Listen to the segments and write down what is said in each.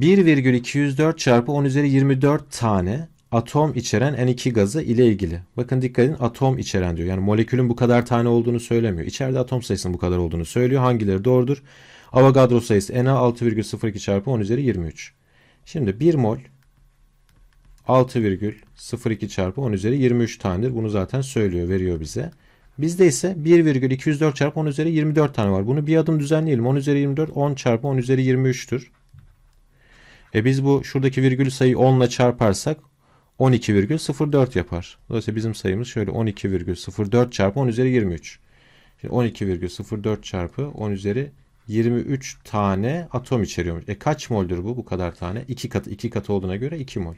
1,204 çarpı 10 üzeri 24 tane atom içeren N2 gazı ile ilgili. Bakın dikkat edin atom içeren diyor. Yani molekülün bu kadar tane olduğunu söylemiyor. İçeride atom sayısının bu kadar olduğunu söylüyor. Hangileri doğrudur? Avogadro sayısı Na 6,02 çarpı 10 üzeri 23. Şimdi 1 mol 6,02 çarpı 10 üzeri 23 tanedir. Bunu zaten söylüyor, veriyor bize. Bizde ise 1,204 çarpı 10 üzeri 24 tane var. Bunu bir adım düzenleyelim. 10 üzeri 24, 10 çarpı 10 üzeri 23'tür. E biz bu şuradaki virgül sayı 10 ile çarparsak 12,04 yapar. Dolayısıyla bizim sayımız şöyle 12,04 çarpı 10 üzeri 23. Şimdi 12,04 çarpı 10 üzeri 23 tane atom içeriyormuş. E kaç moldür bu bu kadar tane? 2 katı 2 katı olduğuna göre 2 mol.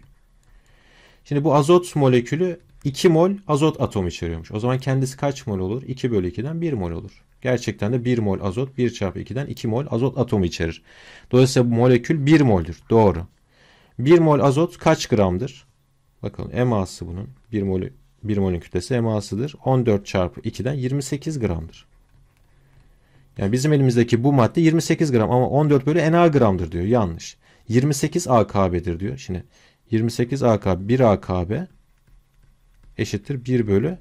Şimdi bu azot molekülü 2 mol azot atom içeriyormuş. O zaman kendisi kaç mol olur? 2 bölü 2'den 1 mol olur. Gerçekten de 1 mol azot 1 çarpı 2'den 2 mol azot atomu içerir. Dolayısıyla bu molekül 1 moldür. Doğru. 1 mol azot kaç gramdır? Bakalım eması bunun. 1 mol 1 molün kütlesi emasıdır. 14 çarpı 2'den 28 gramdır. Yani bizim elimizdeki bu madde 28 gram ama 14 bölü Na gramdır diyor. Yanlış. 28 AKB'dir diyor. Şimdi 28 AKB 1 AKB eşittir 1 bölü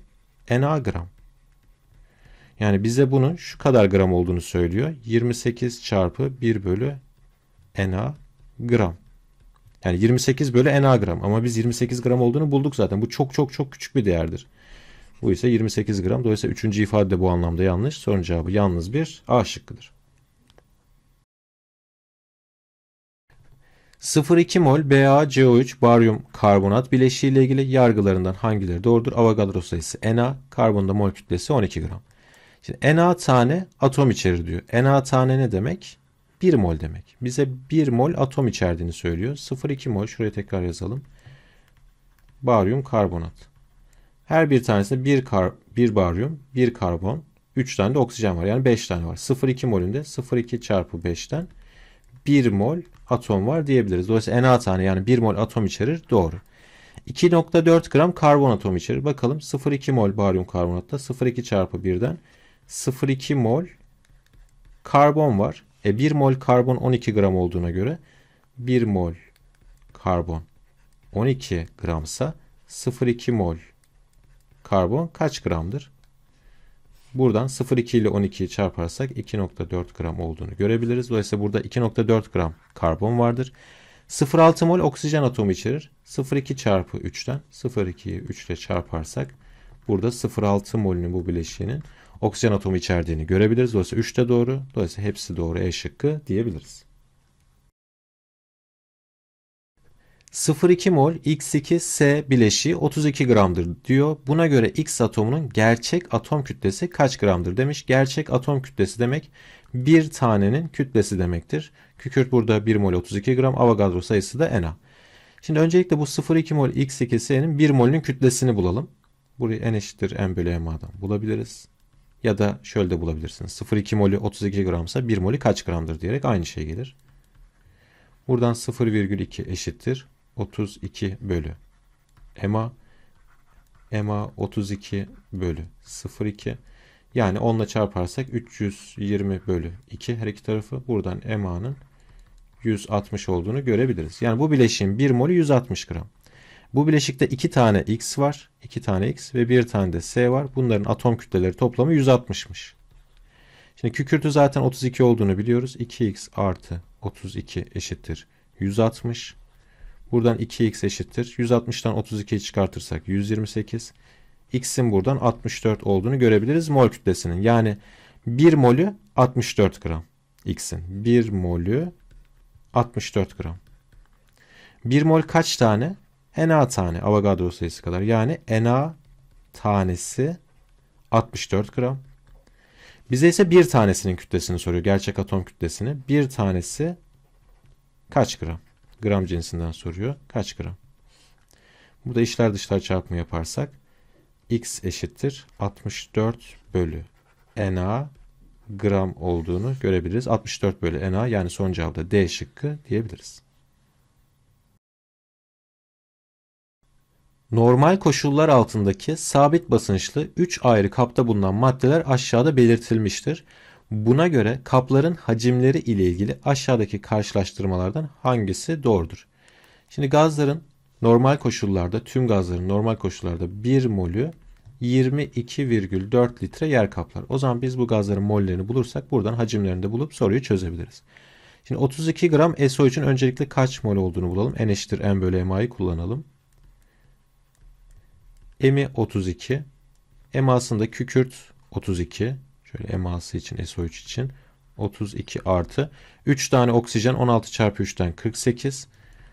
Na gram. Yani bize bunun şu kadar gram olduğunu söylüyor. 28 çarpı 1 bölü NA gram. Yani 28 bölü NA gram. Ama biz 28 gram olduğunu bulduk zaten. Bu çok çok çok küçük bir değerdir. Bu ise 28 gram. Dolayısıyla üçüncü ifade de bu anlamda yanlış. Sorun cevabı yalnız bir A şıkkıdır. 0,2 mol BaCO3 baryum karbonat bileşiği ile ilgili yargılarından hangileri doğrudur? Avogadro sayısı Na, karbonda mol kütlesi 12 gram. Şimdi Na tane atom içerir diyor. Na tane ne demek? 1 mol demek. Bize 1 mol atom içerdiğini söylüyor. 0,2 mol şuraya tekrar yazalım. Baryum karbonat. Her bir tanesinde 1, kar, bir baryum, 1 karbon, 3 tane de oksijen var. Yani 5 tane var. 0,2 molünde 0,2 çarpı 5'ten 1 mol atom var diyebiliriz. Dolayısıyla Na tane yani 1 mol atom içerir. Doğru. 2.4 gram karbon atom içerir. Bakalım 0,2 mol baryum karbonatta 0,2 çarpı 1'den 0,2 mol karbon var. E 1 mol karbon 12 gram olduğuna göre 1 mol karbon 12 gramsa 0,2 mol karbon kaç gramdır? Buradan 0,2 ile 12'yi çarparsak 2,4 gram olduğunu görebiliriz. Dolayısıyla burada 2,4 gram karbon vardır. 0,6 mol oksijen atomu içerir. 0,2 çarpı 3'ten 0,2'yi 3 ile çarparsak burada 0,6 molünün bu bileşiğinin oksijen atomu içerdiğini görebiliriz. Dolayısıyla 3 de doğru. Dolayısıyla hepsi doğru E şıkkı diyebiliriz. 0,2 mol X2S bileşiği 32 gramdır diyor. Buna göre X atomunun gerçek atom kütlesi kaç gramdır demiş. Gerçek atom kütlesi demek bir tanenin kütlesi demektir. Kükürt burada 1 mol 32 gram. Avogadro sayısı da Na. Şimdi öncelikle bu 0,2 mol X2S'nin 1 molünün kütlesini bulalım. Burayı N eşittir M bölü M bulabiliriz. Ya da şöyle de bulabilirsiniz. 0,2 molü 32 gramsa 1 molü kaç gramdır diyerek aynı şey gelir. Buradan 0,2 eşittir. 32 bölü EMA. EMA 32 bölü 0,2. Yani 10 çarparsak 320 bölü 2 her iki tarafı. Buradan EMA'nın 160 olduğunu görebiliriz. Yani bu bileşiğin 1 molü 160 gram. Bu bileşikte 2 tane X var. 2 tane X ve 1 tane de S var. Bunların atom kütleleri toplamı 160'mış. Şimdi kükürtü zaten 32 olduğunu biliyoruz. 2X artı 32 eşittir 160. Buradan 2X eşittir. 160'dan 32'yi çıkartırsak 128. X'in buradan 64 olduğunu görebiliriz mol kütlesinin. Yani 1 molü 64 gram. X'in 1 molü 64 gram. 1 mol kaç tane? ena tane Avogadro sayısı kadar. Yani ena tanesi 64 gram. Bize ise bir tanesinin kütlesini soruyor. Gerçek atom kütlesini. Bir tanesi kaç gram? Gram cinsinden soruyor. Kaç gram? Burada işler dışlar çarpımı yaparsak x eşittir 64 bölü na gram olduğunu görebiliriz. 64 bölü na yani son cevapta D şıkkı diyebiliriz. Normal koşullar altındaki sabit basınçlı 3 ayrı kapta bulunan maddeler aşağıda belirtilmiştir. Buna göre kapların hacimleri ile ilgili aşağıdaki karşılaştırmalardan hangisi doğrudur? Şimdi gazların normal koşullarda tüm gazların normal koşullarda 1 molü 22,4 litre yer kaplar. O zaman biz bu gazların mollerini bulursak buradan hacimlerini de bulup soruyu çözebiliriz. Şimdi 32 gram so için öncelikle kaç mol olduğunu bulalım. N eşittir M bölü MA'yı kullanalım emi 32, emasında kükürt 32, şöyle eması için SO3 için 32 artı 3 tane oksijen 16 çarpı 3'ten 48.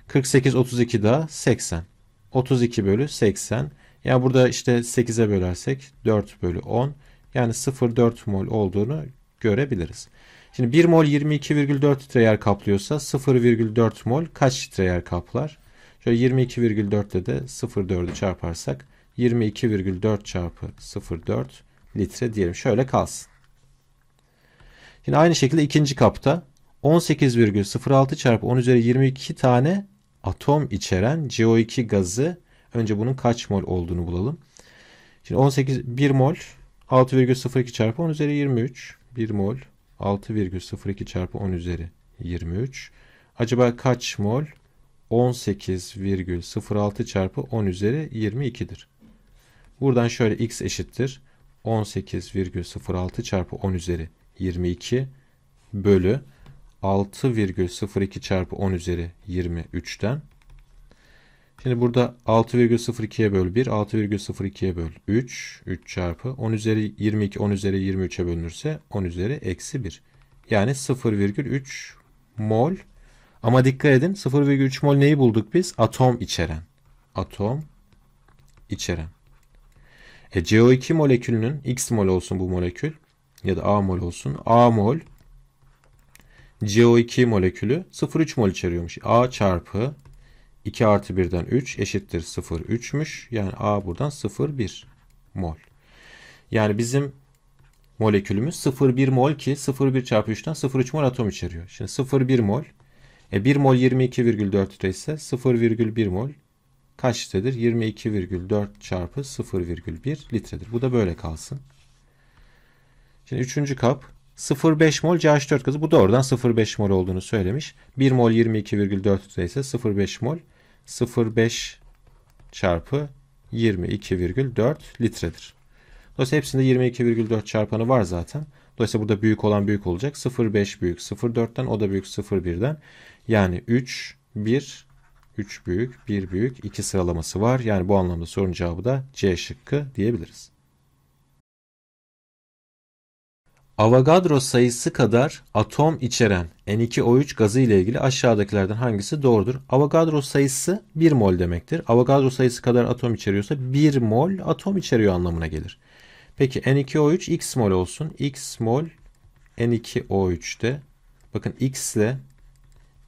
48 32 daha 80. 32 bölü 80. Yani burada işte 8'e bölersek 4 bölü 10. Yani 0,4 mol olduğunu görebiliriz. Şimdi 1 mol 22,4 litre yer kaplıyorsa 0,4 mol kaç litre yer kaplar? Şöyle 22,4 ile de 0,4'ü çarparsak 22,4 çarpı 0,4 litre diyelim. Şöyle kalsın. Şimdi aynı şekilde ikinci kapta 18,06 çarpı 10 üzeri 22 tane atom içeren CO2 gazı önce bunun kaç mol olduğunu bulalım. Şimdi 18 1 mol 6,02 çarpı 10 üzeri 23 1 mol 6,02 çarpı 10 üzeri 23 acaba kaç mol 18,06 çarpı 10 üzeri 22'dir. Buradan şöyle x eşittir 18,06 çarpı 10 üzeri 22 bölü 6,02 çarpı 10 üzeri 23'ten. Şimdi burada 6,02'ye böl 1, 6,02'ye böl 3, 3 çarpı 10 üzeri 22, 10 üzeri 23'e bölünürse 10 üzeri eksi 1. Yani 0,3 mol. Ama dikkat edin 0,3 mol neyi bulduk biz? Atom içeren. Atom içeren. E, CO2 molekülünün X mol olsun bu molekül ya da A mol olsun. A mol CO2 molekülü 0,3 mol içeriyormuş. A çarpı 2 artı 1'den 3 eşittir 0,3'müş. Yani A buradan 0,1 mol. Yani bizim molekülümüz 0,1 mol ki 0,1 çarpı 3'ten 0,3 mol atom içeriyor. Şimdi 0,1 mol. E 1 mol 22,4 litre ise 0,1 mol kaç litredir? 22,4 çarpı 0,1 litredir. Bu da böyle kalsın. Şimdi üçüncü kap 0,5 mol CH4 gazı. Bu doğrudan 0,5 mol olduğunu söylemiş. 1 mol 22,4 litre ise 0,5 mol 0,5 çarpı 22,4 litredir. Dolayısıyla hepsinde 22,4 çarpanı var zaten. Dolayısıyla burada büyük olan büyük olacak. 0,5 büyük 0,4'ten o da büyük 0,1'den. Yani 3, 1, 3 büyük, 1 büyük, 2 sıralaması var. Yani bu anlamda sorunun cevabı da C şıkkı diyebiliriz. Avogadro sayısı kadar atom içeren N2O3 gazı ile ilgili aşağıdakilerden hangisi doğrudur? Avogadro sayısı 1 mol demektir. Avogadro sayısı kadar atom içeriyorsa 1 mol atom içeriyor anlamına gelir. Peki N2O3 x mol olsun. x mol N2O3'te bakın x ile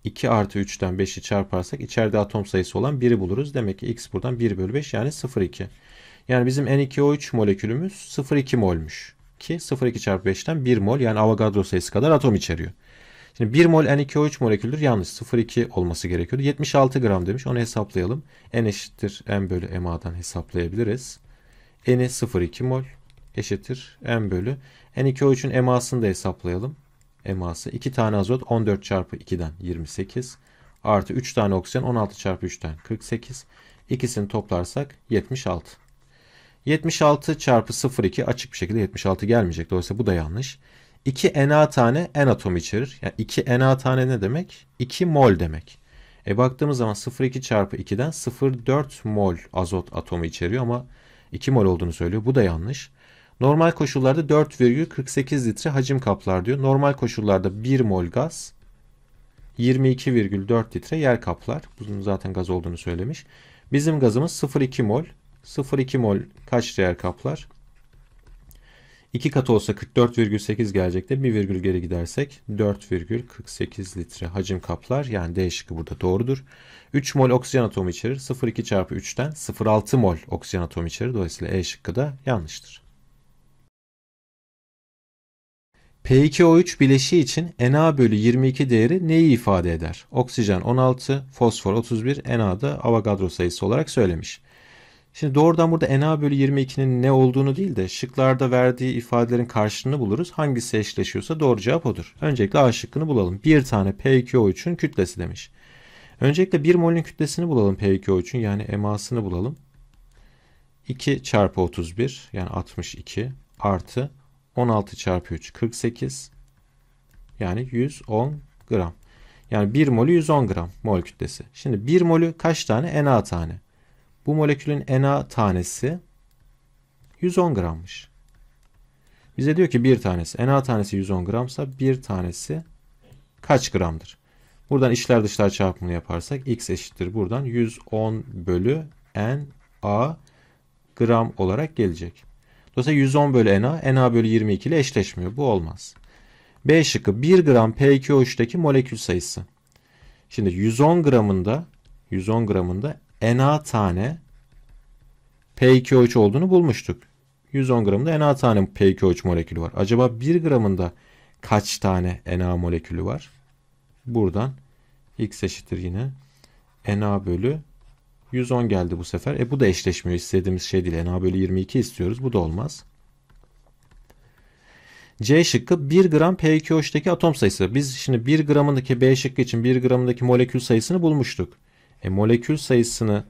2 artı 3'ten 5'i çarparsak içeride atom sayısı olan 1'i buluruz. Demek ki x buradan 1 bölü 5 yani 0,2. Yani bizim N2O3 molekülümüz 0,2 molmuş. Ki 0,2 çarpı 5'ten 1 mol yani Avogadro sayısı kadar atom içeriyor. Şimdi 1 mol N2O3 moleküldür. Yanlış 0,2 olması gerekiyordu. 76 gram demiş. Onu hesaplayalım. N eşittir M bölü MA'dan hesaplayabiliriz. N'i 0,2 mol eşittir M bölü. N2O3'ün MA'sını da hesaplayalım eması. 2 tane azot 14 çarpı 2'den 28. Artı 3 tane oksijen 16 çarpı 3'ten 48. İkisini toplarsak 76. 76 çarpı 0,2 açık bir şekilde 76 gelmeyecek. Dolayısıyla bu da yanlış. 2 Na tane n atom içerir. Yani 2 Na tane ne demek? 2 mol demek. E baktığımız zaman 0,2 çarpı 2'den 0,4 mol azot atomu içeriyor ama 2 mol olduğunu söylüyor. Bu da yanlış. Normal koşullarda 4,48 litre hacim kaplar diyor. Normal koşullarda 1 mol gaz 22,4 litre yer kaplar. Bunun zaten gaz olduğunu söylemiş. Bizim gazımız 0,2 mol. 0,2 mol kaç yer kaplar? 2 kat olsa 44,8 gelecek de 1 geri gidersek 4,48 litre hacim kaplar. Yani D şıkkı burada doğrudur. 3 mol oksijen atomu içerir. 0,2 çarpı 3'ten 0,6 mol oksijen atomu içerir. Dolayısıyla E şıkkı da yanlıştır. P2O3 bileşiği için Na bölü 22 değeri neyi ifade eder? Oksijen 16, fosfor 31, Na da Avogadro sayısı olarak söylemiş. Şimdi doğrudan burada Na bölü 22'nin ne olduğunu değil de şıklarda verdiği ifadelerin karşılığını buluruz. Hangisi eşleşiyorsa doğru cevap odur. Öncelikle A şıkkını bulalım. Bir tane P2O3'ün kütlesi demiş. Öncelikle 1 molün kütlesini bulalım P2O3'ün yani emasını bulalım. 2 çarpı 31 yani 62 artı 16 çarpı 3 48 yani 110 gram. Yani 1 molü 110 gram mol kütlesi. Şimdi 1 molü kaç tane? Na tane. Bu molekülün Na tanesi 110 grammış. Bize diyor ki bir tanesi. Na tanesi 110 gramsa bir tanesi kaç gramdır? Buradan içler dışlar çarpımını yaparsak x eşittir buradan 110 bölü NA gram olarak gelecek. Dolayısıyla 110 bölü Na, Na bölü 22 ile eşleşmiyor. Bu olmaz. B şıkkı 1 gram p 2 o 3teki molekül sayısı. Şimdi 110 gramında 110 gramında Na tane p 2 o 3 olduğunu bulmuştuk. 110 gramında Na tane p 2 o 3 molekülü var. Acaba 1 gramında kaç tane Na molekülü var? Buradan x eşittir yine Na bölü 110 geldi bu sefer. E bu da eşleşmiyor. istediğimiz şey değil. Na bölü 22 istiyoruz. Bu da olmaz. C şıkkı 1 gram p 2 PQH'teki atom sayısı. Biz şimdi 1 gramındaki B şıkkı için 1 gramındaki molekül sayısını bulmuştuk. E molekül sayısını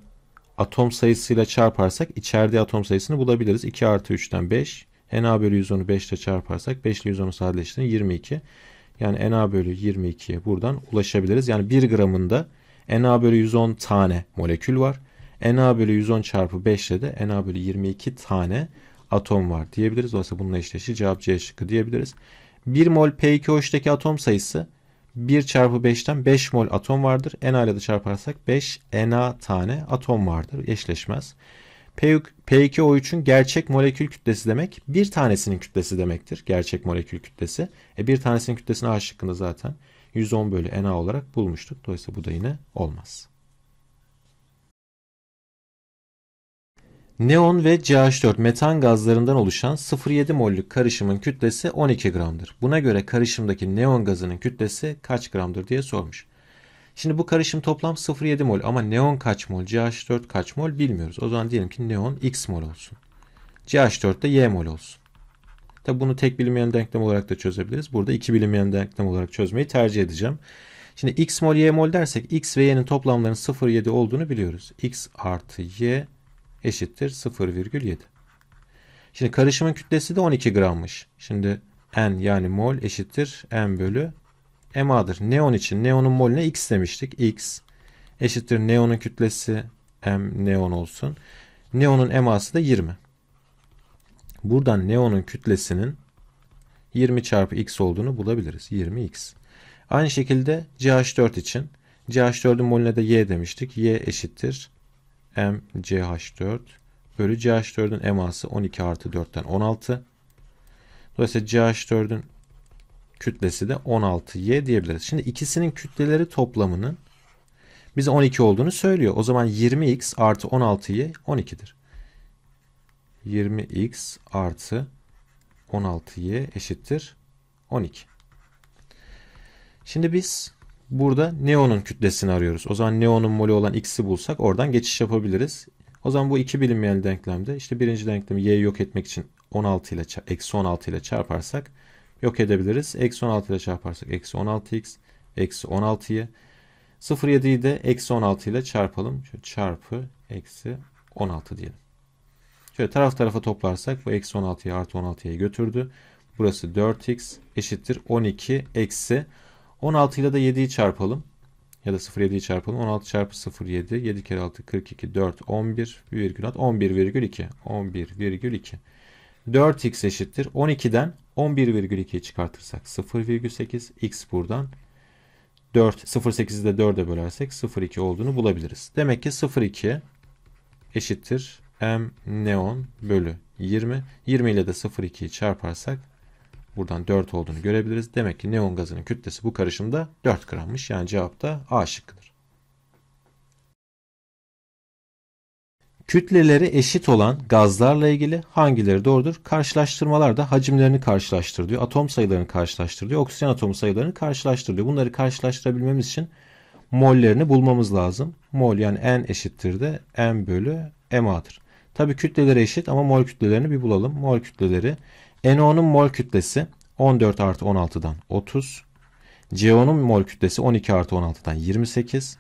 atom sayısıyla çarparsak içerdiği atom sayısını bulabiliriz. 2 artı 3'ten 5. Na bölü 110'u 5 ile çarparsak 5 ile 110'u sadeleştirin 22. Yani Na bölü 22'ye buradan ulaşabiliriz. Yani 1 gramında Na bölü 110 tane molekül var. Na bölü 110 çarpı 5 ile de Na bölü 22 tane atom var diyebiliriz. Dolayısıyla bununla eşleşir. Cevap C şıkkı diyebiliriz. 1 mol P2O3'teki atom sayısı 1 çarpı 5'ten 5 mol atom vardır. Na ile de çarparsak 5 Na tane atom vardır. Eşleşmez. P2O3'ün gerçek molekül kütlesi demek bir tanesinin kütlesi demektir. Gerçek molekül kütlesi. E bir tanesinin kütlesine A şıkkında zaten. 110 bölü NA olarak bulmuştuk. Dolayısıyla bu da yine olmaz. Neon ve CH4 metan gazlarından oluşan 0,7 mollük karışımın kütlesi 12 gramdır. Buna göre karışımdaki neon gazının kütlesi kaç gramdır diye sormuş. Şimdi bu karışım toplam 0,7 mol ama neon kaç mol, CH4 kaç mol bilmiyoruz. O zaman diyelim ki neon X mol olsun. CH4 de Y mol olsun. Tabi bunu tek bilinmeyen denklem olarak da çözebiliriz. Burada iki bilinmeyen denklem olarak çözmeyi tercih edeceğim. Şimdi x mol y mol dersek x ve y'nin toplamlarının 0,7 olduğunu biliyoruz. x artı y eşittir 0,7. Şimdi karışımın kütlesi de 12 grammış. Şimdi n yani mol eşittir n bölü ma'dır. Neon için neonun molüne x demiştik. x eşittir neonun kütlesi m neon olsun. Neonun m'ası da 20. Buradan neonun kütlesinin 20 çarpı x olduğunu bulabiliriz. 20x. Aynı şekilde CH4 için CH4'ün molüne de y demiştik. Y eşittir mCH4 bölü CH4'ün eması 12 artı 4'ten 16. Dolayısıyla CH4'ün kütlesi de 16y diyebiliriz. Şimdi ikisinin kütleleri toplamının bize 12 olduğunu söylüyor. O zaman 20x artı 16y 12'dir. 20x artı 16y eşittir 12. Şimdi biz burada neonun kütlesini arıyoruz. O zaman neonun molü olan x'i bulsak oradan geçiş yapabiliriz. O zaman bu iki bilinmeyen denklemde işte birinci denklemi y'yi yok etmek için 16 ile eksi 16 ile çarparsak yok edebiliriz. Eksi 16 ile çarparsak eksi 16x eksi 16'yı 0,7'yi de eksi 16 ile çarpalım. Şöyle çarpı eksi 16 diyelim. Şöyle taraf tarafa toplarsak bu eksi 16'yı artı 16'ya götürdü. Burası 4x eşittir 12 eksi 16 ile de 7'yi çarpalım. Ya da 0,7'yi çarpalım. 16 çarpı 0,7. 7 kere 6 42. 4 11 virgül 11 11 virgül 2, virgül 2. 4x eşittir. 12'den 11,2'yi çıkartırsak 0,8 x buradan 4 0,8'i de 4'e bölersek 0,2 olduğunu bulabiliriz. Demek ki 0,2 eşittir m neon bölü 20. 20 ile de 0,2'yi çarparsak buradan 4 olduğunu görebiliriz. Demek ki neon gazının kütlesi bu karışımda 4 grammış. Yani cevap da A şıkkıdır. Kütleleri eşit olan gazlarla ilgili hangileri doğrudur? Karşılaştırmalarda hacimlerini karşılaştır diyor. Atom sayılarını karşılaştır diyor. Oksijen atomu sayılarını karşılaştır diyor. Bunları karşılaştırabilmemiz için mollerini bulmamız lazım. Mol yani N eşittir de M bölü MA'dır. Tabi kütleleri eşit ama mol kütlelerini bir bulalım. Mol kütleleri. NO'nun mol kütlesi 14 artı 16'dan 30. CO'nun mol kütlesi 12 artı 16'dan 28.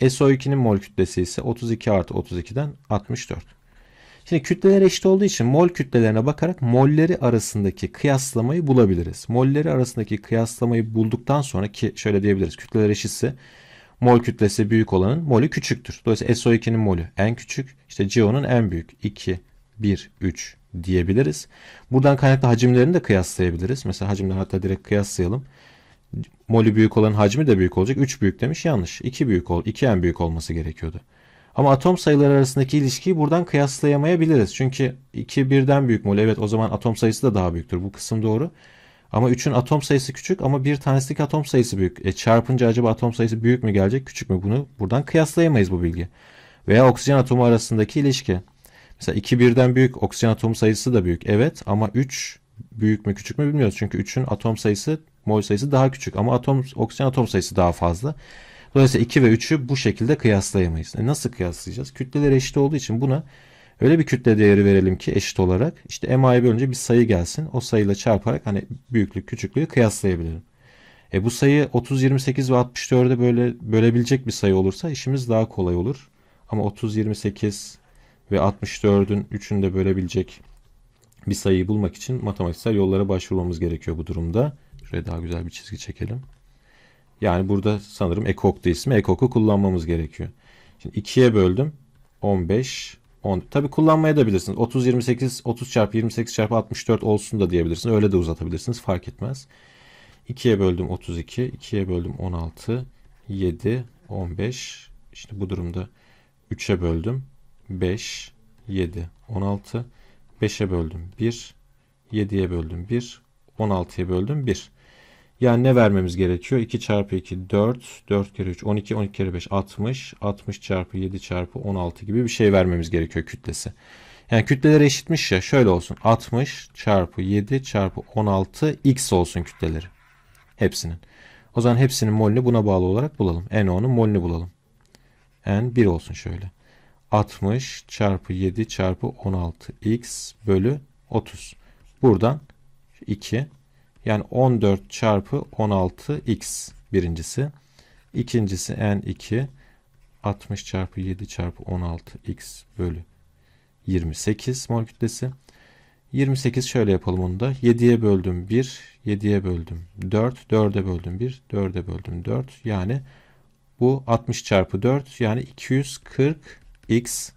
SO2'nin mol kütlesi ise 32 artı 32'den 64. Şimdi kütleler eşit olduğu için mol kütlelerine bakarak molleri arasındaki kıyaslamayı bulabiliriz. Molleri arasındaki kıyaslamayı bulduktan sonra ki şöyle diyebiliriz kütleler eşitse mol kütlesi büyük olanın molü küçüktür. Dolayısıyla SO2'nin molü en küçük. İşte CO'nun en büyük. 2, 1, 3 diyebiliriz. Buradan kaynaklı hacimlerini de kıyaslayabiliriz. Mesela hacimleri hatta direkt kıyaslayalım. Molü büyük olanın hacmi de büyük olacak. 3 büyük demiş yanlış. 2 büyük ol, 2 en büyük olması gerekiyordu. Ama atom sayıları arasındaki ilişkiyi buradan kıyaslayamayabiliriz. Çünkü 2 birden büyük mol. Evet o zaman atom sayısı da daha büyüktür. Bu kısım doğru. Ama 3'ün atom sayısı küçük ama bir tanesindeki atom sayısı büyük. E çarpınca acaba atom sayısı büyük mü gelecek küçük mü bunu buradan kıyaslayamayız bu bilgi. Veya oksijen atomu arasındaki ilişki. Mesela 2 birden büyük oksijen atomu sayısı da büyük. Evet ama 3 büyük mü küçük mü bilmiyoruz. Çünkü 3'ün atom sayısı mol sayısı daha küçük ama atom oksijen atom sayısı daha fazla. Dolayısıyla 2 ve 3'ü bu şekilde kıyaslayamayız. E nasıl kıyaslayacağız? Kütleleri eşit olduğu için buna Öyle bir kütle değeri verelim ki eşit olarak işte MA'yı bölünce bir sayı gelsin. O sayıyla çarparak hani büyüklük küçüklüğü kıyaslayabilirim. E bu sayı 30, 28 ve 64'e böyle bölebilecek bir sayı olursa işimiz daha kolay olur. Ama 30, 28 ve 64'ün 3'ünü de bölebilecek bir sayıyı bulmak için matematiksel yollara başvurmamız gerekiyor bu durumda. Şuraya daha güzel bir çizgi çekelim. Yani burada sanırım ekoktu ismi. Ekok'u kullanmamız gerekiyor. Şimdi 2'ye böldüm. 15 10. Tabi kullanmaya da bilirsiniz. 30 28 30 çarpı 28 çarpı 64 olsun da diyebilirsiniz. Öyle de uzatabilirsiniz. Fark etmez. 2'ye böldüm 32. 2'ye böldüm 16. 7 15. İşte bu durumda 3'e böldüm. 5 7 16. 5'e böldüm 1. 7'ye böldüm 1. 16'ya böldüm 1. Yani ne vermemiz gerekiyor? 2 çarpı 2 4, 4 kere 3 12, 12 kere 5 60, 60 çarpı 7 çarpı 16 gibi bir şey vermemiz gerekiyor kütlesi. Yani kütleler eşitmiş ya şöyle olsun 60 çarpı 7 çarpı 16 x olsun kütleleri hepsinin. O zaman hepsinin molünü buna bağlı olarak bulalım. N NO'nun molünü bulalım. N 1 olsun şöyle. 60 çarpı 7 çarpı 16 x bölü 30. Buradan 2 yani 14 çarpı 16x birincisi. İkincisi n2 60 çarpı 7 çarpı 16x bölü 28 mol kütlesi. 28 şöyle yapalım onu da. 7'ye böldüm 1, 7'ye böldüm 4, 4'e böldüm 1, 4'e böldüm 4. Yani bu 60 çarpı 4 yani 240x.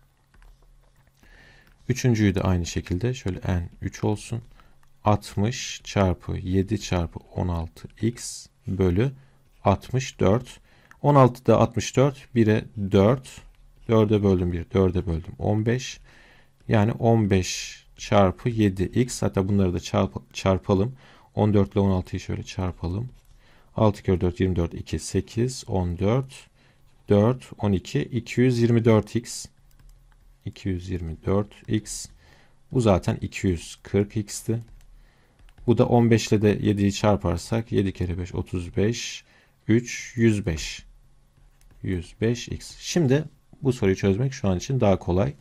Üçüncüyü de aynı şekilde şöyle n3 olsun. 60 çarpı 7 çarpı 16x bölü 64. 16 16'da 64 1'e 4 4'e böldüm 1 4'e böldüm 15 yani 15 çarpı 7x hatta bunları da çarp, çarpalım 14 ile 16'yı şöyle çarpalım 6 kere 4 24 2 8 14 4 12 224x 224x bu zaten 240x'ti bu da 15 ile de 7'yi çarparsak 7 kere 5 35 3 105 105x. Şimdi bu soruyu çözmek şu an için daha kolay.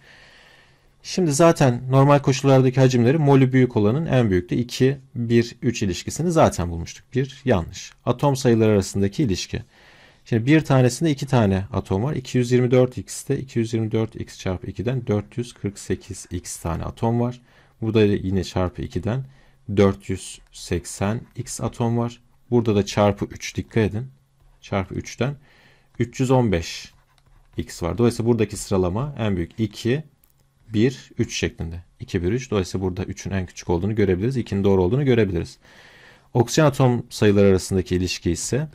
Şimdi zaten normal koşullardaki hacimleri molü büyük olanın en büyük de 2, 1, 3 ilişkisini zaten bulmuştuk. Bir yanlış. Atom sayıları arasındaki ilişki. Şimdi bir tanesinde 2 tane atom var. 224x'te x 224x çarpı 2'den 448x tane atom var. Bu da yine çarpı 2'den 480 x atom var. Burada da çarpı 3 dikkat edin. Çarpı 3'ten 315 x var. Dolayısıyla buradaki sıralama en büyük 2, 1, 3 şeklinde. 2, 1, 3. Dolayısıyla burada 3'ün en küçük olduğunu görebiliriz. 2'nin doğru olduğunu görebiliriz. Oksijen atom sayıları arasındaki ilişki ise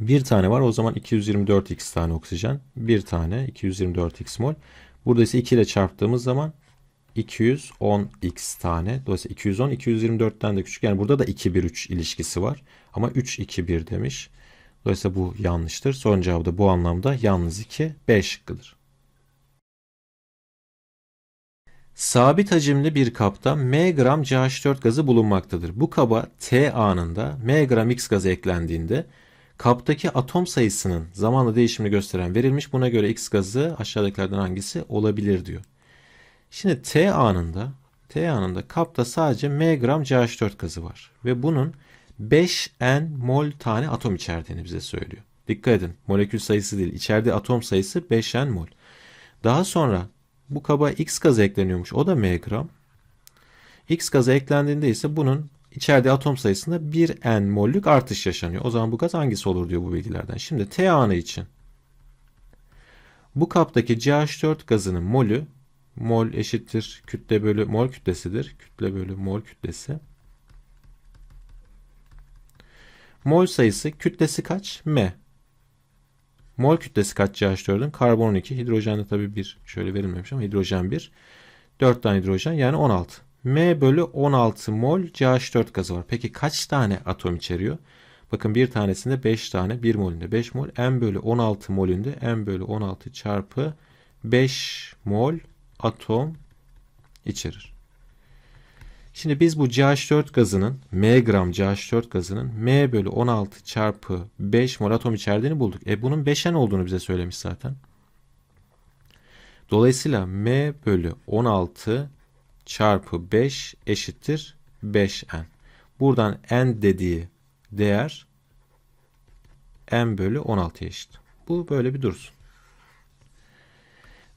bir tane var. O zaman 224x tane oksijen. Bir tane 224x mol. Burada ise 2 ile çarptığımız zaman 210x tane. Dolayısıyla 210 224'ten de küçük. Yani burada da 2 1 3 ilişkisi var. Ama 3 2 1 demiş. Dolayısıyla bu yanlıştır. Son cevabı da bu anlamda yalnız 2 B şıkkıdır. Sabit hacimli bir kapta M gram CH4 gazı bulunmaktadır. Bu kaba T anında M gram X gazı eklendiğinde kaptaki atom sayısının zamanla değişimini gösteren verilmiş. Buna göre X gazı aşağıdakilerden hangisi olabilir diyor. Şimdi T anında T anında kapta sadece M gram CH4 gazı var. Ve bunun 5N mol tane atom içerdiğini bize söylüyor. Dikkat edin molekül sayısı değil içerdiği atom sayısı 5N mol. Daha sonra bu kaba X gazı ekleniyormuş o da M gram. X gazı eklendiğinde ise bunun içeride atom sayısında 1N mollük artış yaşanıyor. O zaman bu gaz hangisi olur diyor bu bilgilerden. Şimdi T anı için bu kaptaki CH4 gazının molü mol eşittir kütle bölü mol kütlesidir. Kütle bölü mol kütlesi. Mol sayısı kütlesi kaç? M. Mol kütlesi kaç CH4'ün? Karbon 2. Hidrojen de tabii 1. Şöyle verilmemiş ama hidrojen 1. 4 tane hidrojen yani 16. M bölü 16 mol CH4 gazı var. Peki kaç tane atom içeriyor? Bakın bir tanesinde 5 tane 1 molünde 5 mol. M bölü 16 molünde M bölü 16 çarpı 5 mol atom içerir. Şimdi biz bu CH4 gazının M gram CH4 gazının M bölü 16 çarpı 5 mol atom içerdiğini bulduk. E bunun 5N olduğunu bize söylemiş zaten. Dolayısıyla M bölü 16 çarpı 5 eşittir 5N. Buradan N dediği değer N bölü 16'ya eşit. Bu böyle bir dursun.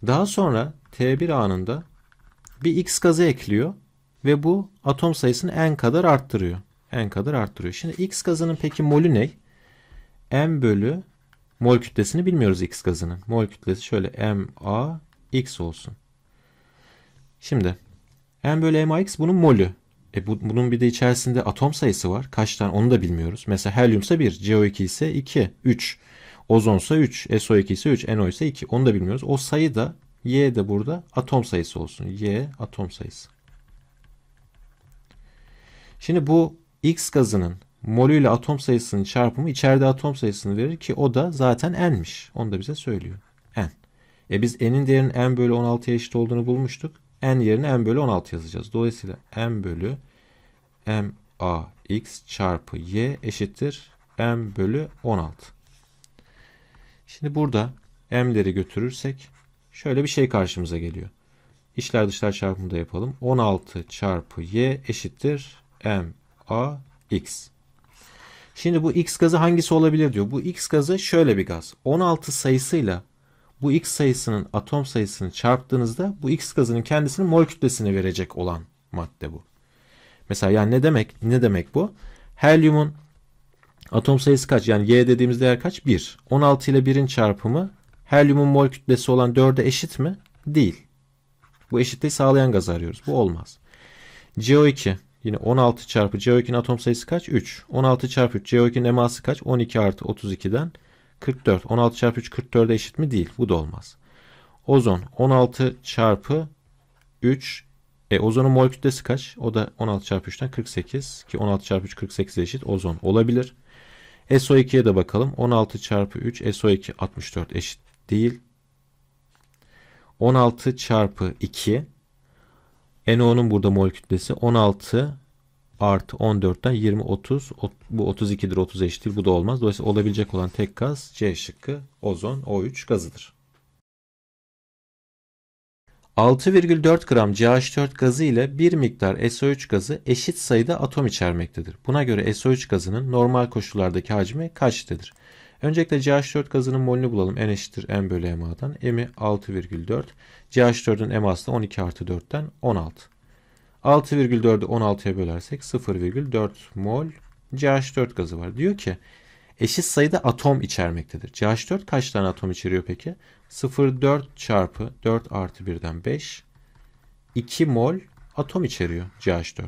Daha sonra T1 anında bir X gazı ekliyor ve bu atom sayısını n kadar arttırıyor. n kadar arttırıyor. Şimdi X gazının peki molü ne? M bölü mol kütlesini bilmiyoruz X gazının. Mol kütlesi şöyle MA X olsun. Şimdi M bölü MAX bunun molü. E bu, bunun bir de içerisinde atom sayısı var. Kaç tane onu da bilmiyoruz. Mesela helyum ise 1, CO2 ise 2, 3. Ozon ise 3, SO2 ise 3, NO ise 2. Onu da bilmiyoruz. O sayı da Y de burada atom sayısı olsun. Y atom sayısı. Şimdi bu X gazının molü ile atom sayısının çarpımı içeride atom sayısını verir ki o da zaten n'miş. Onu da bize söylüyor. n. E biz n'in değerinin n bölü 16'ya eşit olduğunu bulmuştuk. n yerine n bölü 16 yazacağız. Dolayısıyla n bölü m a x çarpı y eşittir m bölü 16. Şimdi burada m'leri götürürsek şöyle bir şey karşımıza geliyor. İçler dışlar çarpımı da yapalım. 16 çarpı y eşittir m a x. Şimdi bu x gazı hangisi olabilir diyor. Bu x gazı şöyle bir gaz. 16 sayısıyla bu x sayısının atom sayısını çarptığınızda bu x gazının kendisinin mol kütlesini verecek olan madde bu. Mesela yani ne demek? Ne demek bu? Helyumun Atom sayısı kaç? Yani Y dediğimiz değer kaç? 1. 16 ile 1'in çarpımı helyumun mol kütlesi olan 4'e eşit mi? Değil. Bu eşitliği sağlayan gaz arıyoruz. Bu olmaz. CO2 yine 16 çarpı CO2'nin atom sayısı kaç? 3. 16 çarpı 3 CO2'nin eması kaç? 12 artı 32'den 44. 16 çarpı 3 44'e eşit mi? Değil. Bu da olmaz. Ozon 16 çarpı 3 e, ozonun mol kütlesi kaç? O da 16 çarpı 3'ten 48 ki 16 çarpı 3 48 eşit ozon olabilir. SO2'ye de bakalım. 16 çarpı 3 SO2 64 eşit değil. 16 çarpı 2 NO'nun burada mol kütlesi 16 artı 14'ten 20 30 bu 32'dir 30 eşittir bu da olmaz. Dolayısıyla olabilecek olan tek gaz C şıkkı ozon O3 gazıdır. 6,4 gram CH4 gazı ile bir miktar SO3 gazı eşit sayıda atom içermektedir. Buna göre SO3 gazının normal koşullardaki hacmi kaçtadır? Öncelikle CH4 gazının molünü bulalım. N eşittir M bölü MA'dan. M'i 6,4. CH4'ün MA'sı 12 artı 4'ten 16. 6,4'ü 16'ya bölersek 0,4 mol CH4 gazı var. Diyor ki eşit sayıda atom içermektedir. CH4 kaç tane atom içeriyor peki? 0,4 çarpı 4 artı 1'den 5. 2 mol atom içeriyor CH4.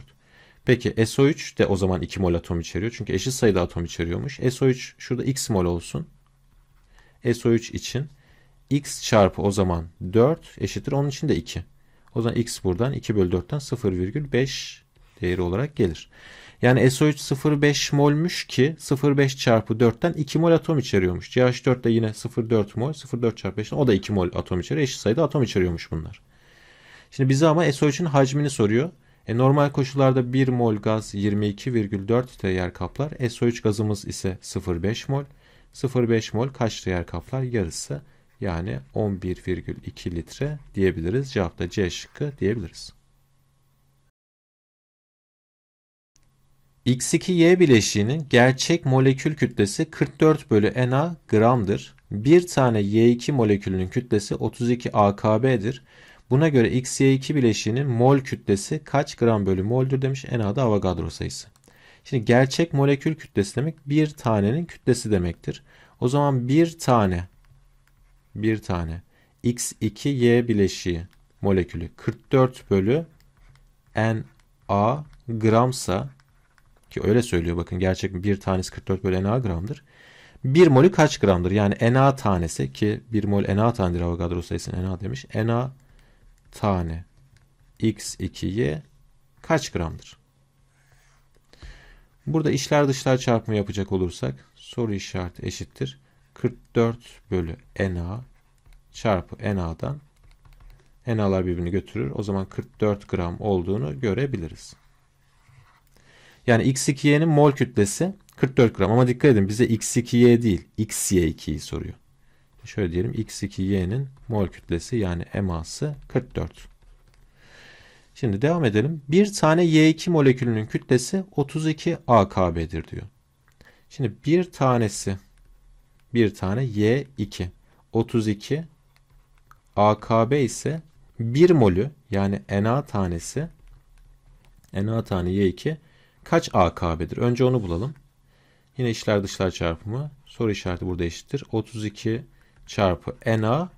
Peki SO3 de o zaman 2 mol atom içeriyor. Çünkü eşit sayıda atom içeriyormuş. SO3 şurada x mol olsun. SO3 için x çarpı o zaman 4 eşittir. Onun için de 2. O zaman x buradan 2 bölü 4'ten 0,5 değeri olarak gelir. Yani SO3 0,5 molmuş ki 0,5 çarpı 4'ten 2 mol atom içeriyormuş. CH4 de yine 0,4 mol 0,4 çarpı 5'ten o da 2 mol atom içeriyor. Eşit sayıda atom içeriyormuş bunlar. Şimdi bize ama SO3'ün hacmini soruyor. E, normal koşullarda 1 mol gaz 22,4 litre yer kaplar. SO3 gazımız ise 0,5 mol. 0,5 mol kaç litre yer kaplar? Yarısı yani 11,2 litre diyebiliriz. Cevap da C şıkkı diyebiliriz. X2Y bileşiğinin gerçek molekül kütlesi 44 bölü Na gramdır. Bir tane Y2 molekülünün kütlesi 32 AKB'dir. Buna göre XY2 bileşiğinin mol kütlesi kaç gram bölü moldür demiş. Na da Avogadro sayısı. Şimdi gerçek molekül kütlesi demek bir tanenin kütlesi demektir. O zaman bir tane bir tane X2Y bileşiği molekülü 44 bölü Na gramsa ki öyle söylüyor bakın gerçek bir tanesi 44 bölü Na gramdır. 1 molü kaç gramdır? Yani Na tanesi ki 1 mol Na tanedir Avogadro sayısı'nın Na demiş. Na tane x2y kaç gramdır? Burada işler dışlar çarpımı yapacak olursak soru işareti eşittir. 44 bölü Na çarpı Na'dan N'alar birbirini götürür. O zaman 44 gram olduğunu görebiliriz. Yani X2Y'nin mol kütlesi 44 gram ama dikkat edin bize X2Y değil XY2'yi soruyor. Şöyle diyelim X2Y'nin mol kütlesi yani eması 44. Şimdi devam edelim. Bir tane Y2 molekülünün kütlesi 32 AKB'dir diyor. Şimdi bir tanesi bir tane Y2 32 AKB ise 1 molü yani Na tanesi Na tane Y2 kaç AKB'dir? Önce onu bulalım. Yine içler dışlar çarpımı. Soru işareti burada eşittir. 32 çarpı NA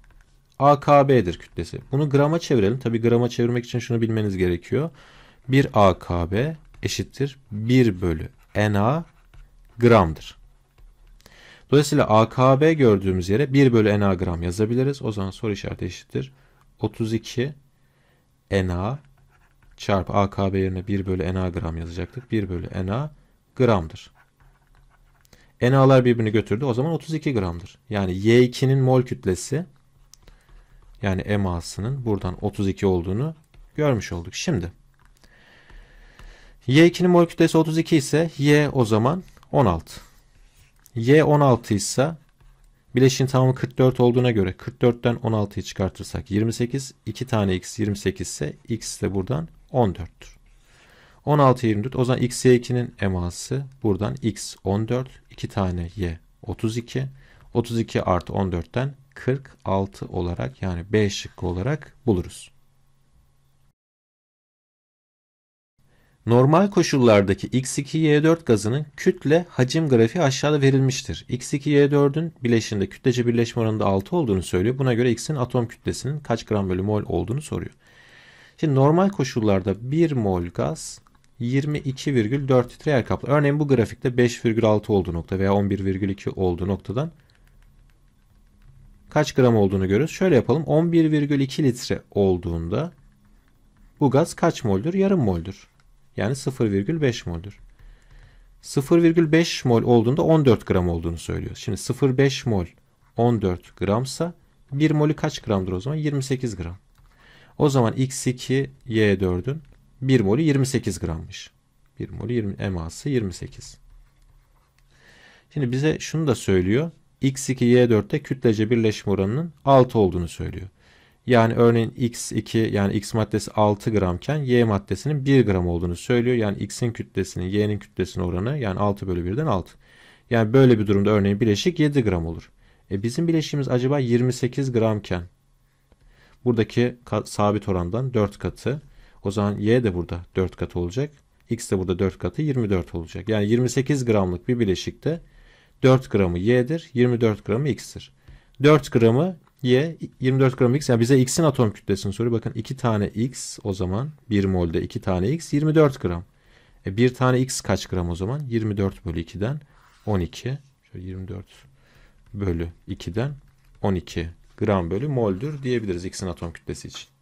AKB'dir kütlesi. Bunu grama çevirelim. Tabi grama çevirmek için şunu bilmeniz gerekiyor. 1 AKB eşittir 1 bölü NA gramdır. Dolayısıyla AKB gördüğümüz yere 1 bölü NA gram yazabiliriz. O zaman soru işareti eşittir. 32 NA çarpı AKB yerine 1 bölü NA gram yazacaktık. 1 bölü NA gramdır. NA'lar birbirini götürdü. O zaman 32 gramdır. Yani Y2'nin mol kütlesi yani MA'sının buradan 32 olduğunu görmüş olduk. Şimdi Y2'nin mol kütlesi 32 ise Y o zaman 16. Y 16 ise bileşin tamamı 44 olduğuna göre 44'ten 16'yı çıkartırsak 28. 2 tane X 28 ise X de buradan 14'tür. 16 24 o zaman x y2'nin eması buradan x 14 2 tane y 32 32 artı 14'ten 46 olarak yani B şıkkı olarak buluruz. Normal koşullardaki X2Y4 gazının kütle hacim grafiği aşağıda verilmiştir. X2Y4'ün bileşinde kütlece birleşme oranında 6 olduğunu söylüyor. Buna göre X'in atom kütlesinin kaç gram bölü mol olduğunu soruyor. Şimdi normal koşullarda 1 mol gaz 22,4 litre yer kaplar. Örneğin bu grafikte 5,6 olduğu nokta veya 11,2 olduğu noktadan kaç gram olduğunu görürüz. Şöyle yapalım. 11,2 litre olduğunda bu gaz kaç moldür? Yarım moldür. Yani 0,5 moldür. 0,5 mol olduğunda 14 gram olduğunu söylüyoruz. Şimdi 0,5 mol 14 gramsa 1 molü kaç gramdır o zaman? 28 gram. O zaman x2 y4'ün 1 molü 28 grammış. 1 molü 20, eması 28. Şimdi bize şunu da söylüyor. X2 Y4'te kütlece birleşme oranının 6 olduğunu söylüyor. Yani örneğin X2 yani X maddesi 6 gramken Y maddesinin 1 gram olduğunu söylüyor. Yani X'in kütlesinin Y'nin kütlesinin oranı yani 6 bölü 1'den 6. Yani böyle bir durumda örneğin bileşik 7 gram olur. E bizim bileşiğimiz acaba 28 gramken Buradaki sabit orandan 4 katı. O zaman y de burada 4 katı olacak. X de burada 4 katı 24 olacak. Yani 28 gramlık bir bileşikte 4 gramı y'dir, 24 gramı x'tir. 4 gramı y, 24 gramı x. Yani bize x'in atom kütlesini soruyor. Bakın 2 tane x o zaman 1 molde 2 tane x 24 gram. E 1 tane x kaç gram o zaman? 24 bölü 2'den 12. Şöyle 24 bölü 2'den 12 gram bölü mol'dür diyebiliriz X'in atom kütlesi için.